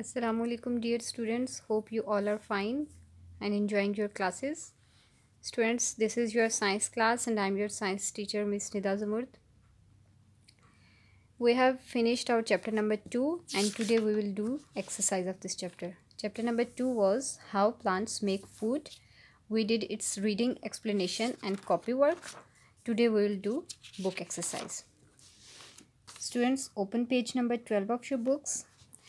Assalamualaikum dear students hope you all are fine and enjoying your classes students this is your science class and I'm your science teacher Miss Nida Zamurd we have finished our chapter number 2 and today we will do exercise of this chapter chapter number 2 was how plants make food we did its reading explanation and copy work today we will do book exercise students open page number 12 of your books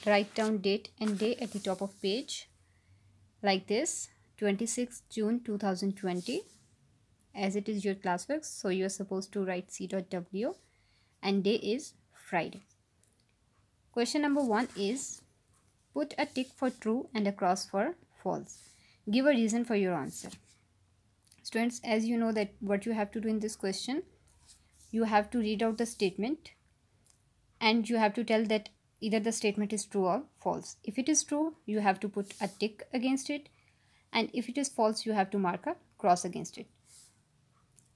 write down date and day at the top of page like this 26 June 2020 as it is your classwork so you are supposed to write c.w and day is Friday. Question number 1 is put a tick for true and a cross for false. Give a reason for your answer. Students as you know that what you have to do in this question you have to read out the statement and you have to tell that either the statement is true or false. If it is true, you have to put a tick against it. And if it is false, you have to mark a cross against it.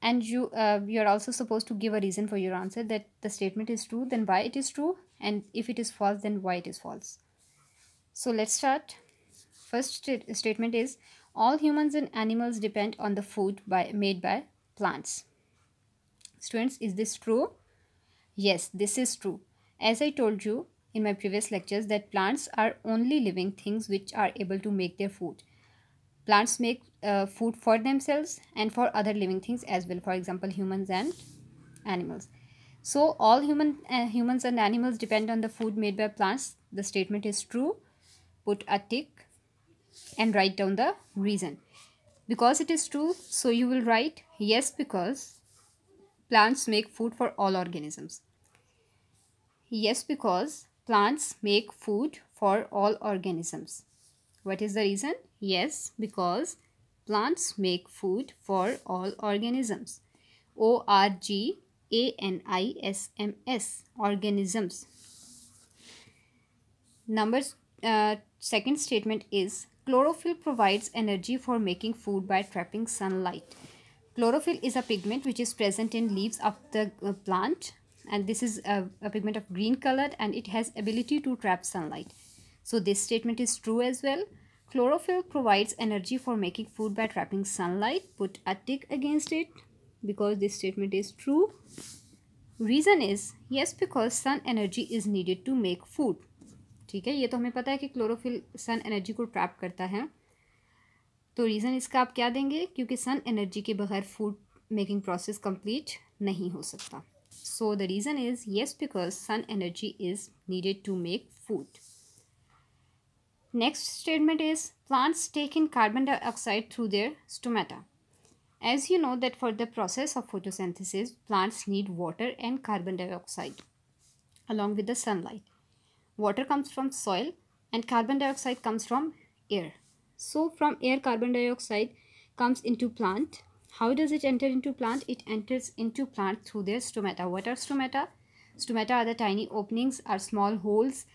And you, uh, you are also supposed to give a reason for your answer that the statement is true, then why it is true. And if it is false, then why it is false. So let's start. First st statement is, all humans and animals depend on the food by, made by plants. Students, is this true? Yes, this is true. As I told you, in my previous lectures that plants are only living things which are able to make their food. Plants make uh, food for themselves and for other living things as well, for example, humans and animals. So all human uh, humans and animals depend on the food made by plants. The statement is true. Put a tick and write down the reason. Because it is true, so you will write yes because plants make food for all organisms. Yes because plants make food for all organisms. What is the reason? Yes, because plants make food for all organisms. O-R-G-A-N-I-S-M-S, organisms. Number uh, second statement is chlorophyll provides energy for making food by trapping sunlight. Chlorophyll is a pigment which is present in leaves of the uh, plant and this is a, a pigment of green color and it has ability to trap sunlight so this statement is true as well chlorophyll provides energy for making food by trapping sunlight put a tick against it because this statement is true reason is yes because sun energy is needed to make food ठीक है ये तो हमें पता है कि chlorophyll sun energy को trap करता है तो रीज़न इसका आप क्या देंगे क्योंकि सन एनर्जी के बगैर फूड मेकिंग प्रोसेस कंप्लीट नहीं हो सकता So the reason is yes because sun energy is needed to make food. Next statement is plants take in carbon dioxide through their stomata. As you know that for the process of photosynthesis, plants need water and carbon dioxide along with the sunlight. Water comes from soil and carbon dioxide comes from air. So from air carbon dioxide comes into plant how does it enter into plant? It enters into plant through their stomata. What are stomata? Stomata are the tiny openings are small holes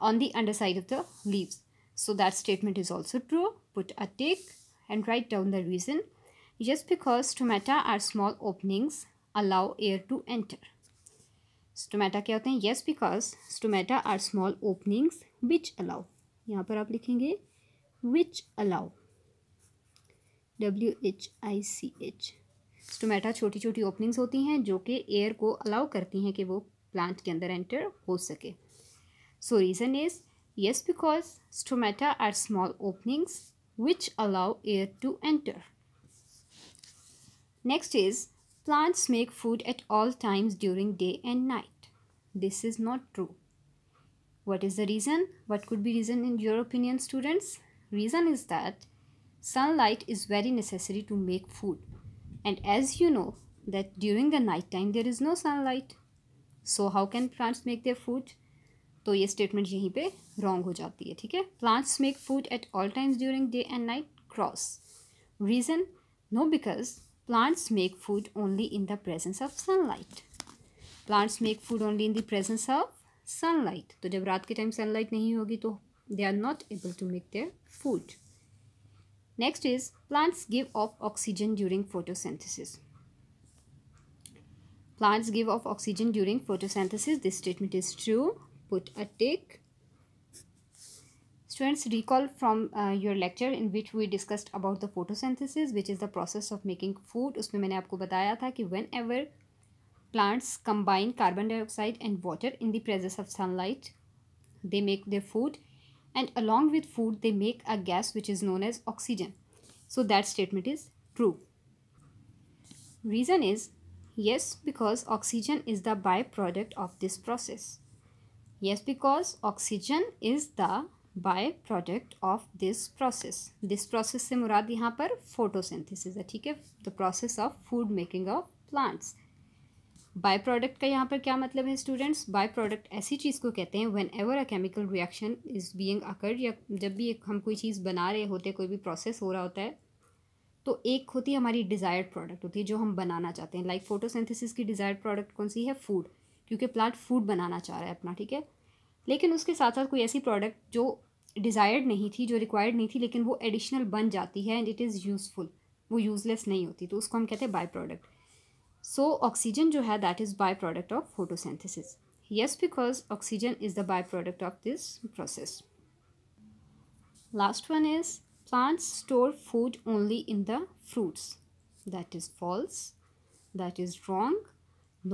on the underside of the leaves. So that statement is also true. Put a tick and write down the reason. Just because stomata are small openings allow air to enter. Stomata क्या होते हैं yes because stomata are small openings which allow यहाँ पर आप लिखेंगे which W H I C H stomata छोटी छोटी openings होती हैं जो कि एयर को अलाउ करती हैं कि वो प्लांट के अंदर एंटर हो सके so reason is yes because stomata are small openings which allow air to enter next is plants make food at all times during day and night this is not true what is the reason what could be reason in your opinion students reason is that sunlight is very necessary to make food and as you know that during the night time there is no sunlight so how can plants make their food to ye statement yahi pe wrong ho jati hai theek hai plants make food at all times during day and night cross reason no because plants make food only in the presence of sunlight plants make food only in the presence of sunlight to jab raat ke time sunlight nahi hogi to they are not able to make their food Next is plants give off oxygen during photosynthesis. Plants give off oxygen during photosynthesis. This statement is true. Put a tick. Students, recall from uh, your lecture in which we discussed about the photosynthesis, which is the process of making food. उसमें मैंने आपको बताया था कि whenever plants combine carbon dioxide and water in the presence of sunlight, they make their food and along with food they make a gas which is known as oxygen. So that statement is true. Reason is yes because oxygen is the byproduct of this process. Yes because oxygen is the byproduct of this process. This process, से मुराद photosynthesis. पर photosynthesis है ठीक है the process of food making of by product का यहाँ पर क्या मतलब है स्टूडेंट्स बाय प्रोडक्ट ऐसी चीज़ को कहते हैं whenever a chemical reaction is being occurred या जब भी एक हम कोई चीज़ बना रहे होते कोई भी प्रोसेस हो रहा होता है तो एक होती है हमारी डिज़ायर्ड प्रोडक्ट होती है जो हम बनाना चाहते हैं लाइक फोटोसिंथेसिस की डिज़ायर्ड प्रोडक्ट कौन सी है फूड क्योंकि प्लांट फूड बनाना चाह रहा है अपना ठीक है लेकिन उसके साथ साथ कोई ऐसी प्रोडक्ट जो डिज़ायर्ड नहीं थी जो रिक्वायर्ड नहीं थी लेकिन वो एडिशनल बन जाती है एंड इट इज़ यूज़फुल वो यूज़लेस नहीं होती तो उसको हम कहते हैं बाय प्रोडक्ट सो ऑक्सीजन जो है that is by product of photosynthesis yes because oxygen is the by product of this process last one is plants store food only in the fruits that is false that is wrong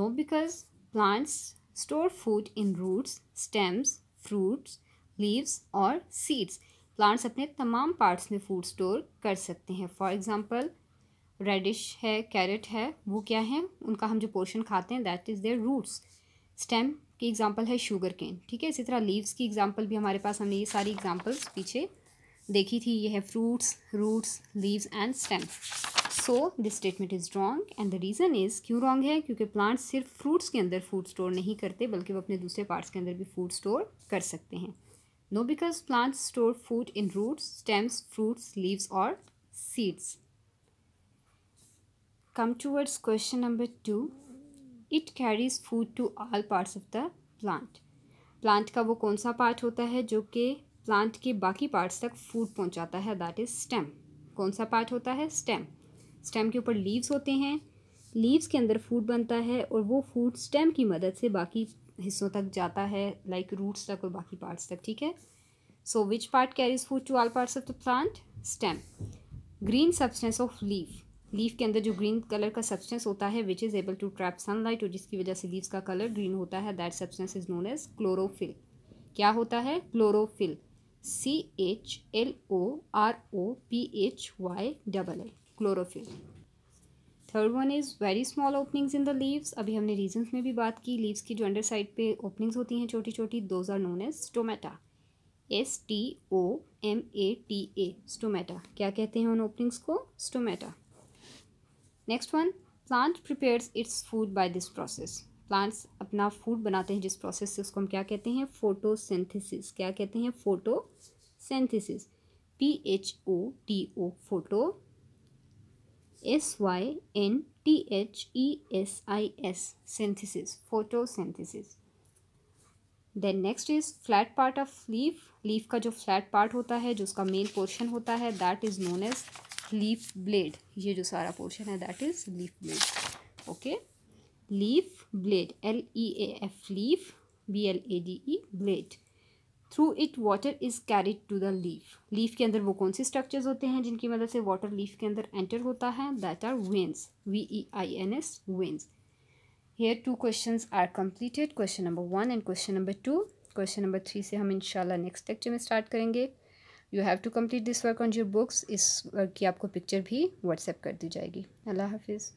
no because plants store food in roots stems fruits leaves और seeds plants अपने तमाम parts में food store कर सकते हैं for example radish है carrot है वो क्या है उनका हम जो पोर्शन खाते हैं that is their roots stem की एग्ज़ाम्पल है शुगर केन ठीक है इसी तरह लीव्स की एग्ज़ाम्पल भी हमारे पास हमने ये सारी एग्ज़ाम्पल्स पीछे देखी थी ये है fruits roots leaves and stem so this statement is wrong and the reason is क्यों रॉन्ग है क्योंकि प्लांट्स सिर्फ फ्रूट्स के अंदर फूड स्टोर नहीं करते बल्कि वो अपने दूसरे पार्ट्स के अंदर भी फूड स्टोर कर सकते हैं no because plants store food in roots stems fruits leaves और seeds come towards question number 2 it carries food to all parts of the plant plant का वो कौन सा पार्ट होता है जो कि प्लांट के बाकी पार्ट्स तक फूड पहुंचाता है दैट इज़ स्टेम कौन सा पार्ट होता है स्टेम स्टेम के ऊपर लीव्स होते हैं लीव्स के अंदर फूड बनता है और वो फूड स्टेम की मदद से बाकी हिस्सों तक जाता है लाइक like रूट्स तक और बाकी पार्ट्स तक ठीक है so which part carries food to all parts of the plant stem green substance of leaf leaf के अंदर जो ग्रीन कलर का सब्सटेंस होता है which is able to trap sunlight और जिसकी वजह से लीव्स का कलर ग्रीन होता है that substance is known as chlorophyll क्या होता है chlorophyll C H L O R O P H Y double A chlorophyll third one is very small openings in the leaves अभी हमने regions में भी बात की लीव्स की जो अंडर साइड पे ओपनिंग्स होती हैं छोटी छोटी those are known as stomata S T O M A T A stomata क्या कहते हैं उन ओपनिंग्स को stomata next one plant prepares its food by this process plants अपना फूड बनाते हैं जिस प्रोसेस से उसको हम क्या कहते हैं फोटोसिंथेसिस क्या कहते हैं photosynthesis P H O T O photo S Y N T H E S I S synthesis photosynthesis then next is flat part of leaf leaf का जो फ्लैट पार्ट होता है जो उसका मेन पोर्शन होता है that is known as leaf blade ये जो सारा पोर्शन है that is leaf blade okay leaf blade L E A F leaf B L A D E blade through it water is carried to the leaf leaf के अंदर वो कौन से structures होते हैं जिनकी मदद से वाटर लीफ के अंदर एंटर होता है that are veins V E I N S veins here two question are completed question number one and question number two question number three से हम इंशाल्लाह नेक्स्ट लेक्चर में स्टार्ट करेंगे you have to complete this work on your books इस work की आपको picture भी WhatsApp कर दी जाएगी अल्लाह हाफिज़